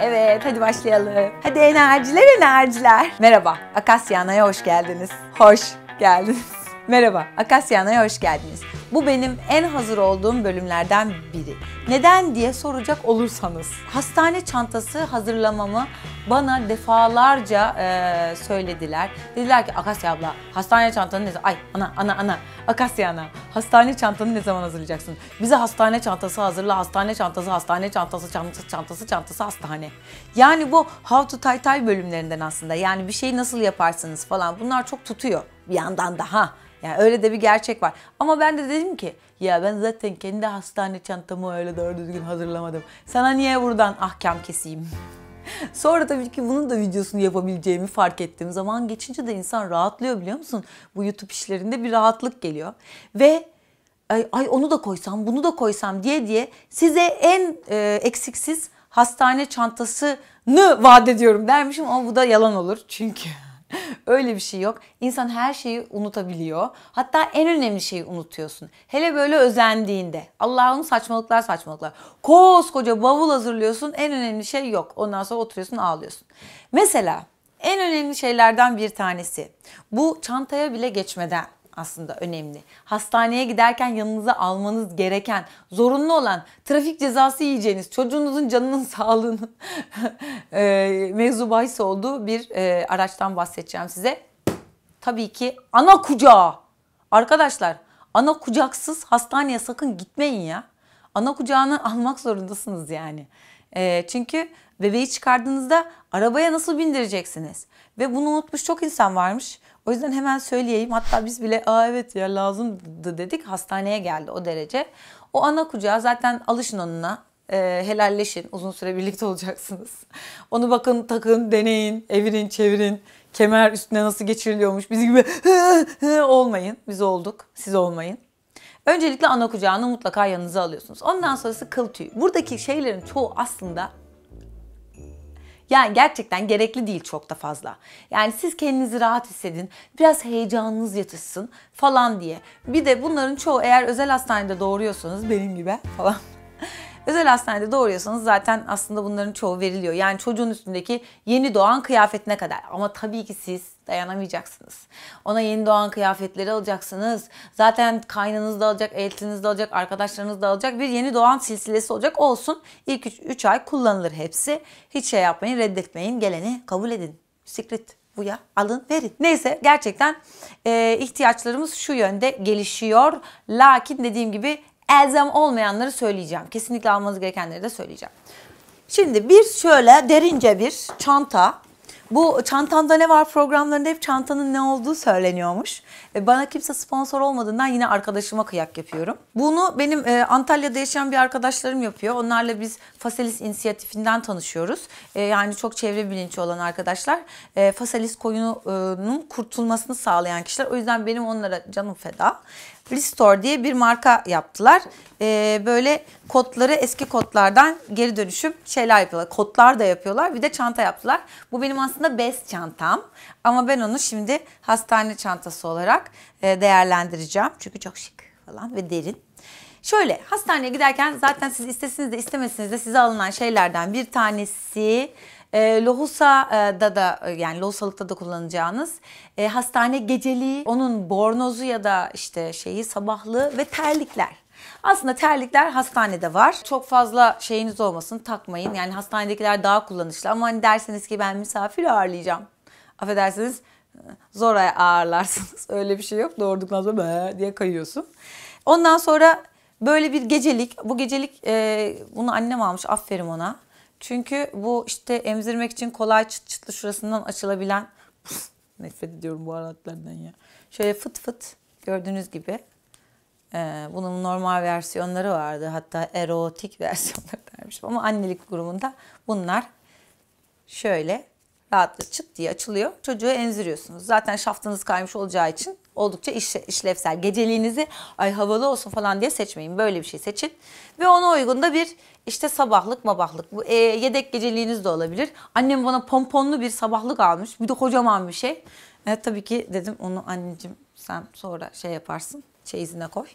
Evet, hadi başlayalım. Hadi enerjiler, enerjiler. Merhaba, Akasyana'ya hoş geldiniz. Hoş geldiniz. Merhaba, Akasyana'ya hoş geldiniz. Bu benim en hazır olduğum bölümlerden biri. Neden diye soracak olursanız. Hastane çantası hazırlamamı bana defalarca e, söylediler. Dediler ki Akasya abla hastane çantanı ne zaman... Ay ana ana ana Akasya ana hastane çantanı ne zaman hazırlayacaksın? Bize hastane çantası hazırla, hastane çantası, hastane çantası, çantası, çantası, çantası, hastane. Yani bu How to Tay Tay bölümlerinden aslında. Yani bir şeyi nasıl yaparsınız falan bunlar çok tutuyor bir yandan da ha. Yani öyle de bir gerçek var. Ama ben de dedim ki ya ben zaten kendi hastane çantamı öyle doğru düzgün hazırlamadım. Sana niye buradan ahkam keseyim? Sonra tabii ki bunun da videosunu yapabileceğimi fark ettim. Zaman geçince de insan rahatlıyor biliyor musun? Bu YouTube işlerinde bir rahatlık geliyor. Ve ay, ay onu da koysam bunu da koysam diye diye size en e, eksiksiz hastane çantasını vaat ediyorum dermişim ama bu da yalan olur. Çünkü Öyle bir şey yok. İnsan her şeyi unutabiliyor. Hatta en önemli şeyi unutuyorsun. Hele böyle özendiğinde. Allah'ın saçmalıklar saçmalıklar. Koskoca bavul hazırlıyorsun. En önemli şey yok. Ondan sonra oturuyorsun ağlıyorsun. Mesela en önemli şeylerden bir tanesi. Bu çantaya bile geçmeden aslında önemli. Hastaneye giderken yanınıza almanız gereken, zorunlu olan trafik cezası yiyeceğiniz, çocuğunuzun canının sağlığının e, mevzu bahis olduğu bir e, araçtan bahsedeceğim size. Tabii ki ana kucağı. Arkadaşlar ana kucaksız hastaneye sakın gitmeyin ya. Ana kucağını almak zorundasınız yani. E, çünkü bebeği çıkardığınızda arabaya nasıl bindireceksiniz? Ve bunu unutmuş çok insan varmış. O yüzden hemen söyleyeyim. Hatta biz bile aa evet ya lazımdı dedik. Hastaneye geldi o derece. O ana kucağı zaten alışın onunla. E, helalleşin. Uzun süre birlikte olacaksınız. Onu bakın, takın, deneyin, evirin, çevirin. Kemer üstüne nasıl geçiriliyormuş. Biz gibi olmayın. Biz olduk. Siz olmayın. Öncelikle ana kucağını mutlaka yanınıza alıyorsunuz. Ondan sonrası kıl tüyü. Buradaki şeylerin çoğu aslında yani gerçekten gerekli değil çok da fazla. Yani siz kendinizi rahat hissedin, biraz heyecanınız yatışsın falan diye. Bir de bunların çoğu eğer özel hastanede doğuruyorsanız benim gibi falan. özel hastanede doğuruyorsanız zaten aslında bunların çoğu veriliyor. Yani çocuğun üstündeki yeni doğan kıyafetine kadar. Ama tabii ki siz dayanamayacaksınız. Ona yeni doğan kıyafetleri alacaksınız. Zaten kaynanız da alacak, eltiniz de alacak, arkadaşlarınız da alacak. Bir yeni doğan silsilesi olacak olsun. İlk 3 ay kullanılır hepsi. Hiç şey yapmayın, reddetmeyin. Geleni kabul edin. Secret bu ya alın verin. Neyse gerçekten e, ihtiyaçlarımız şu yönde gelişiyor. Lakin dediğim gibi elzem olmayanları söyleyeceğim. Kesinlikle almanız gerekenleri de söyleyeceğim. Şimdi bir şöyle derince bir çanta bu çantanda ne var programlarında hep çantanın ne olduğu söyleniyormuş. E, bana kimse sponsor olmadığından yine arkadaşıma kıyak yapıyorum. Bunu benim e, Antalya'da yaşayan bir arkadaşlarım yapıyor. Onlarla biz Fasalis inisiyatifinden tanışıyoruz. E, yani çok çevre bilinci olan arkadaşlar e, Fasalis koyununun kurtulmasını sağlayan kişiler. O yüzden benim onlara canım feda. Restore diye bir marka yaptılar. Ee, böyle kotları eski kotlardan geri dönüşüm şeyler yapıyorlar. kotlar da yapıyorlar. Bir de çanta yaptılar. Bu benim aslında best çantam. Ama ben onu şimdi hastane çantası olarak e, değerlendireceğim. Çünkü çok şık falan ve derin. Şöyle hastaneye giderken zaten siz istesiniz de istemesiniz de size alınan şeylerden bir tanesi e, Lohusa'da da e, yani Lohusalık'ta da kullanacağınız e, hastane geceliği, onun bornozu ya da işte şeyi sabahlı ve terlikler. Aslında terlikler hastanede var. Çok fazla şeyiniz olmasın takmayın. Yani hastanedekiler daha kullanışlı ama hani derseniz ki ben misafir ağırlayacağım. Affedersiniz zor ağırlarsınız. Öyle bir şey yok. Doğurduktan sonra diye kayıyorsun. Ondan sonra böyle bir gecelik. Bu gecelik e, bunu annem almış. Aferin ona. Çünkü bu işte emzirmek için kolay çıt çıtlı şurasından açılabilen nefret ediyorum bu aralıklardan ya. Şöyle fıt fıt gördüğünüz gibi e, bunun normal versiyonları vardı. Hatta erotik versiyonları dermiş. Ama annelik grubunda bunlar şöyle rahatlıkla çıt diye açılıyor. Çocuğu emziriyorsunuz. Zaten şaftınız kaymış olacağı için oldukça işlevsel. Geceliğinizi ay havalı olsun falan diye seçmeyin. Böyle bir şey seçin. Ve ona uygun da bir işte sabahlık mabahlık. Bu, e, yedek geceliğiniz de olabilir. Annem bana pomponlu bir sabahlık almış. Bir de kocaman bir şey. E, tabii ki dedim onu anneciğim sen sonra şey yaparsın. Çeyizine koy.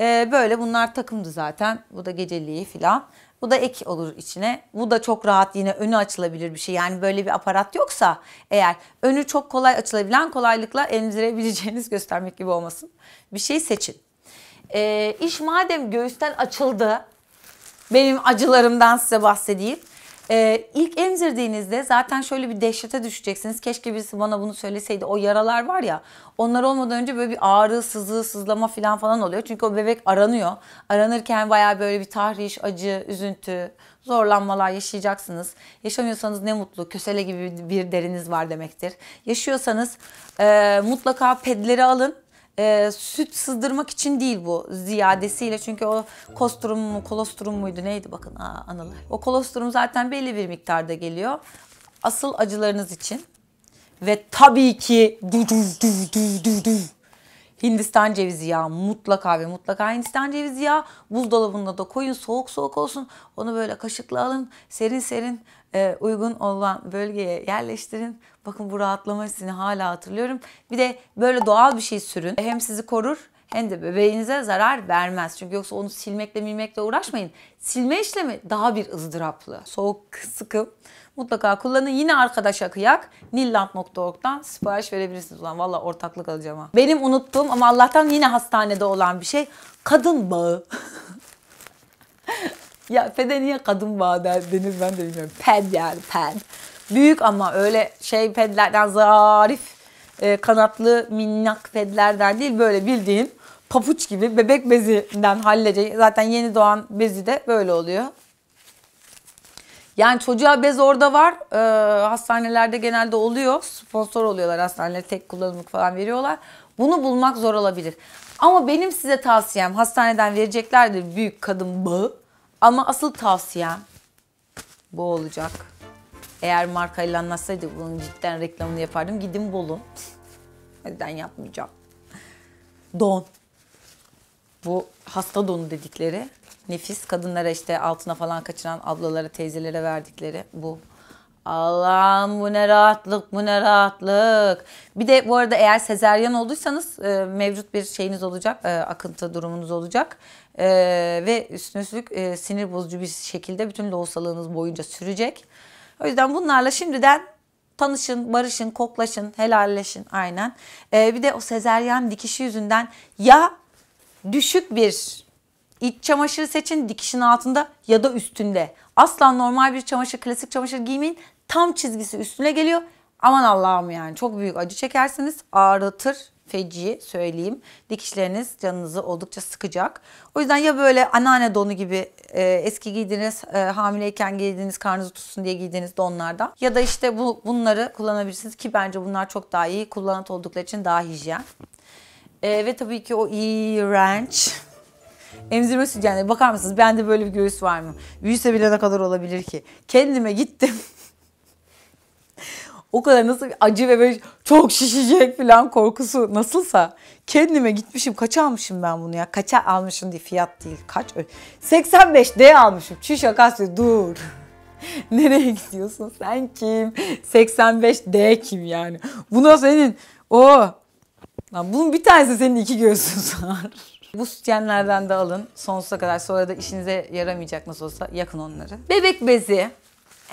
E, böyle bunlar takımdı zaten. Bu da geceliği filan. Bu da ek olur içine. Bu da çok rahat yine önü açılabilir bir şey. Yani böyle bir aparat yoksa eğer önü çok kolay açılabilen kolaylıkla emzirebileceğiniz göstermek gibi olmasın. Bir şey seçin. E, iş madem göğüsten açıldı benim acılarımdan size bahsedeyim. Ee, ilk emzirdiğinizde zaten şöyle bir dehşete düşeceksiniz. Keşke birisi bana bunu söyleseydi. O yaralar var ya onlar olmadan önce böyle bir ağrı, sızı, sızlama falan falan oluyor. Çünkü o bebek aranıyor. Aranırken baya böyle bir tahriş, acı, üzüntü, zorlanmalar yaşayacaksınız. Yaşamıyorsanız ne mutlu. Kösele gibi bir deriniz var demektir. Yaşıyorsanız e, mutlaka pedleri alın e, süt sızdırmak için değil bu ziyadesiyle. Çünkü o kostrum mu kolostrum muydu neydi bakın aa, anılar. O kolostrum zaten belli bir miktarda geliyor. Asıl acılarınız için ve tabii ki du du du du du du. Hindistan cevizi yağı mutlaka ve mutlaka Hindistan cevizi yağı buzdolabında da koyun soğuk soğuk olsun. Onu böyle kaşıkla alın serin serin e, uygun olan bölgeye yerleştirin. Bakın bu rahatlama hissini hala hatırlıyorum. Bir de böyle doğal bir şey sürün. Hem sizi korur hem de bebeğinize zarar vermez. Çünkü yoksa onu silmekle milmekle uğraşmayın. Silme işlemi daha bir ızdıraplı. Soğuk, sıkı. Mutlaka kullanın. Yine arkadaşa kıyak. Nillamp.org'dan sipariş verebilirsiniz. Ulan valla ortaklık alacağım ha. Benim unuttuğum ama Allah'tan yine hastanede olan bir şey. Kadın bağı. ya pede niye kadın bağı der. denir ben de bilmiyorum. Ped yani ped. Büyük ama öyle şey pedlerden zarif e, kanatlı minnak pedlerden değil böyle bildiğin papuç gibi bebek bezinden hallece. Zaten yeni doğan bezi de böyle oluyor. Yani çocuğa bez orada var. Ee, hastanelerde genelde oluyor. Sponsor oluyorlar hastaneler. Tek kullanımlık falan veriyorlar. Bunu bulmak zor olabilir. Ama benim size tavsiyem hastaneden vereceklerdir büyük kadın bağı. Ama asıl tavsiyem bu olacak. Eğer markayla anlatsaydı bunun cidden reklamını yapardım. Gidin bulun. Neden yapmayacağım. Don. Bu hasta donu dedikleri. Nefis. Kadınlara işte altına falan kaçıran ablalara, teyzelere verdikleri bu. Allah'ım bu ne rahatlık, bu ne rahatlık. Bir de bu arada eğer sezeryan olduysanız e, mevcut bir şeyiniz olacak, e, akıntı durumunuz olacak. E, ve üstüne üstlük e, sinir bozucu bir şekilde bütün lohusalığınız boyunca sürecek. O yüzden bunlarla şimdiden tanışın, barışın, koklaşın, helalleşin aynen. Ee, bir de o sezeryan dikişi yüzünden ya düşük bir iç çamaşırı seçin dikişin altında ya da üstünde. Asla normal bir çamaşır, klasik çamaşır giymeyin. Tam çizgisi üstüne geliyor. Aman Allah'ım yani çok büyük acı çekersiniz. Ağrıtır, feci söyleyeyim. Dikişleriniz canınızı oldukça sıkacak. O yüzden ya böyle anneanne donu gibi e, eski giydiğiniz, e, hamileyken giydiğiniz, karnınızı tutsun diye giydiğiniz donlardan ya da işte bu bunları kullanabilirsiniz ki bence bunlar çok daha iyi kullanat oldukları için daha hijyen. E, ve tabii ki o iğrenç emzirme sütü yani bakar mısınız bende böyle bir göğüs var mı? Büyüse bile ne kadar olabilir ki? Kendime gittim. o kadar nasıl bir acı ve böyle çok şişecek falan korkusu nasılsa kendime gitmişim kaça almışım ben bunu ya kaça almışım diye fiyat değil kaç 85 D almışım çüş şakası dur nereye gidiyorsun sen kim 85 D kim yani buna senin o lan bunun bir tanesi senin iki göğsün sar bu sütyenlerden de alın sonsuza kadar sonra da işinize yaramayacak nasıl olsa yakın onları bebek bezi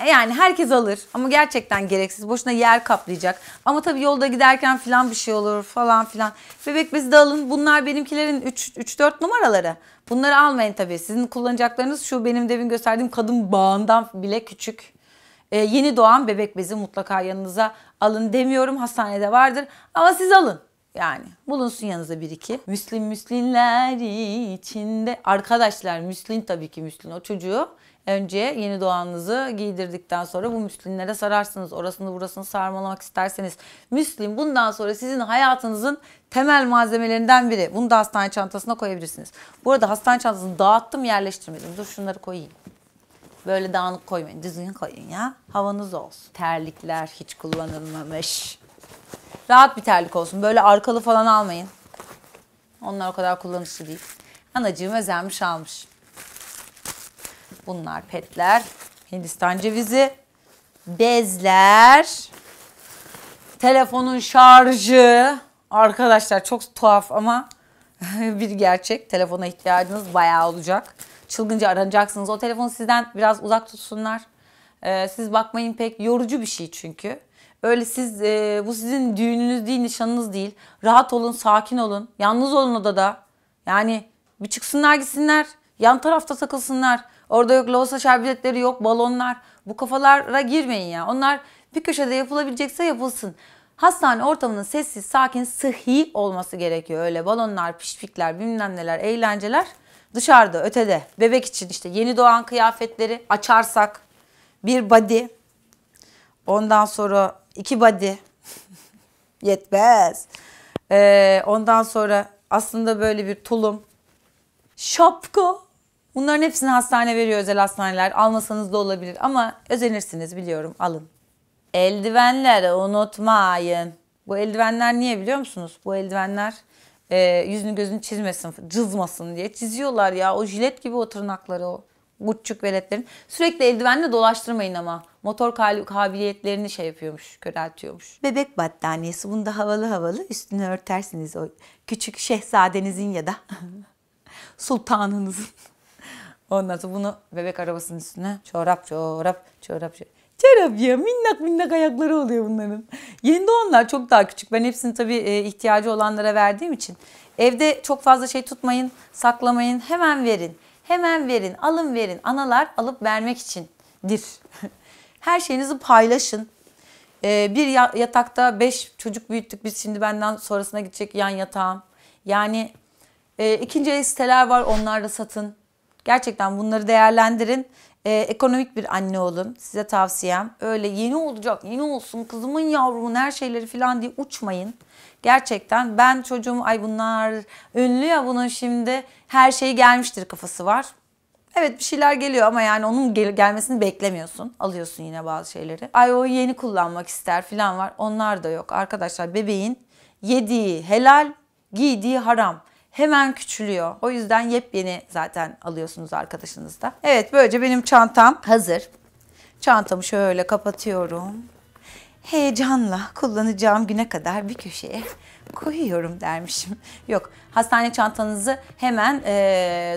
e, yani herkes alır ama gerçekten gereksiz. Boşuna yer kaplayacak. Ama tabii yolda giderken filan bir şey olur falan filan. Bebek bezi de alın. Bunlar benimkilerin 3-4 numaraları. Bunları almayın tabii. Sizin kullanacaklarınız şu benim demin gösterdiğim kadın bağından bile küçük. Ee, yeni doğan bebek bezi mutlaka yanınıza alın demiyorum. Hastanede vardır ama siz alın. Yani bulunsun yanınıza bir iki. Müslin müslinler içinde. Arkadaşlar müslin tabii ki müslin o çocuğu Önce yeni doğanınızı giydirdikten sonra bu müslinlere sararsınız. Orasını burasını sarmalamak isterseniz. Müslin bundan sonra sizin hayatınızın temel malzemelerinden biri. Bunu da hastane çantasına koyabilirsiniz. Bu arada hastane çantasını dağıttım yerleştirmedim. Dur şunları koyayım. Böyle dağınık koymayın. Düzgün koyun ya. Havanız olsun. Terlikler hiç kullanılmamış. Rahat bir terlik olsun. Böyle arkalı falan almayın. Onlar o kadar kullanışlı değil. Anacığım özenmiş almış. Bunlar petler. Hindistan cevizi. Bezler. Telefonun şarjı. Arkadaşlar çok tuhaf ama bir gerçek. Telefona ihtiyacınız bayağı olacak. Çılgınca aranacaksınız. O telefonu sizden biraz uzak tutsunlar. Ee, siz bakmayın pek yorucu bir şey çünkü. Öyle siz e, bu sizin düğününüz değil, nişanınız değil. Rahat olun, sakin olun. Yalnız olun odada. Yani bir çıksınlar gitsinler. Yan tarafta takılsınlar. Orada yok lohusa şerbetleri yok, balonlar. Bu kafalara girmeyin ya. Onlar bir köşede yapılabilecekse yapılsın. Hastane ortamının sessiz, sakin, sıhhi olması gerekiyor. Öyle balonlar, pişpikler, bilmem neler, eğlenceler dışarıda, ötede. Bebek için işte yeni doğan kıyafetleri açarsak bir body. Ondan sonra iki body. Yetmez. Ee, ondan sonra aslında böyle bir tulum. Şapka Bunların hepsini hastane veriyor özel hastaneler. Almasanız da olabilir ama özenirsiniz biliyorum alın. Eldivenleri unutmayın. Bu eldivenler niye biliyor musunuz? Bu eldivenler e, yüzünü gözünü çizmesin, cızmasın diye çiziyorlar ya. O jilet gibi o tırnakları o buçuk veletlerin. Sürekli eldivenle dolaştırmayın ama. Motor kabiliyetlerini şey yapıyormuş, köreltiyormuş. Bebek battaniyesi. Bunu da havalı havalı üstünü örtersiniz o küçük şehzadenizin ya da sultanınızın. Ondan sonra bunu bebek arabasının üstüne çorap çorap çorap çorap. Çorap ya minnak minnak ayakları oluyor bunların. Yeni doğanlar çok daha küçük. Ben hepsini tabii e, ihtiyacı olanlara verdiğim için. Evde çok fazla şey tutmayın, saklamayın. Hemen verin. Hemen verin, alın verin. Analar alıp vermek içindir. Her şeyinizi paylaşın. E, bir yatakta beş çocuk büyüttük. Biz şimdi benden sonrasına gidecek yan yatağım. Yani e, ikinci el siteler var onlar da satın. Gerçekten bunları değerlendirin. Ee, ekonomik bir anne olun. Size tavsiyem. Öyle yeni olacak, yeni olsun, kızımın yavrumun her şeyleri falan diye uçmayın. Gerçekten ben çocuğum ay bunlar ünlü ya bunun şimdi her şeyi gelmiştir kafası var. Evet bir şeyler geliyor ama yani onun gel- gelmesini beklemiyorsun. Alıyorsun yine bazı şeyleri. Ay o yeni kullanmak ister falan var. Onlar da yok. Arkadaşlar bebeğin yediği helal, giydiği haram hemen küçülüyor. O yüzden yepyeni zaten alıyorsunuz arkadaşınızda. Evet böylece benim çantam hazır. Çantamı şöyle kapatıyorum. Heyecanla kullanacağım güne kadar bir köşeye koyuyorum dermişim. Yok hastane çantanızı hemen e,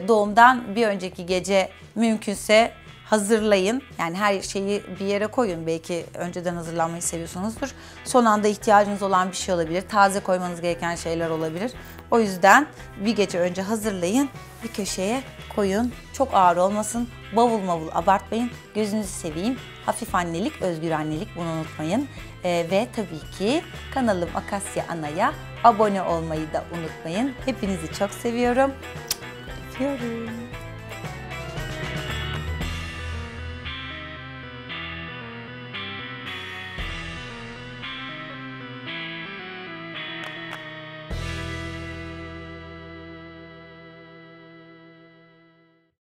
doğumdan bir önceki gece mümkünse hazırlayın. Yani her şeyi bir yere koyun. Belki önceden hazırlanmayı seviyorsunuzdur. Son anda ihtiyacınız olan bir şey olabilir. Taze koymanız gereken şeyler olabilir. O yüzden bir gece önce hazırlayın. Bir köşeye koyun. Çok ağır olmasın. Bavul mavul abartmayın. Gözünüzü seveyim. Hafif annelik, özgür annelik bunu unutmayın. Ee, ve tabii ki kanalım Akasya Ana'ya abone olmayı da unutmayın. Hepinizi çok seviyorum. Öpüyorum.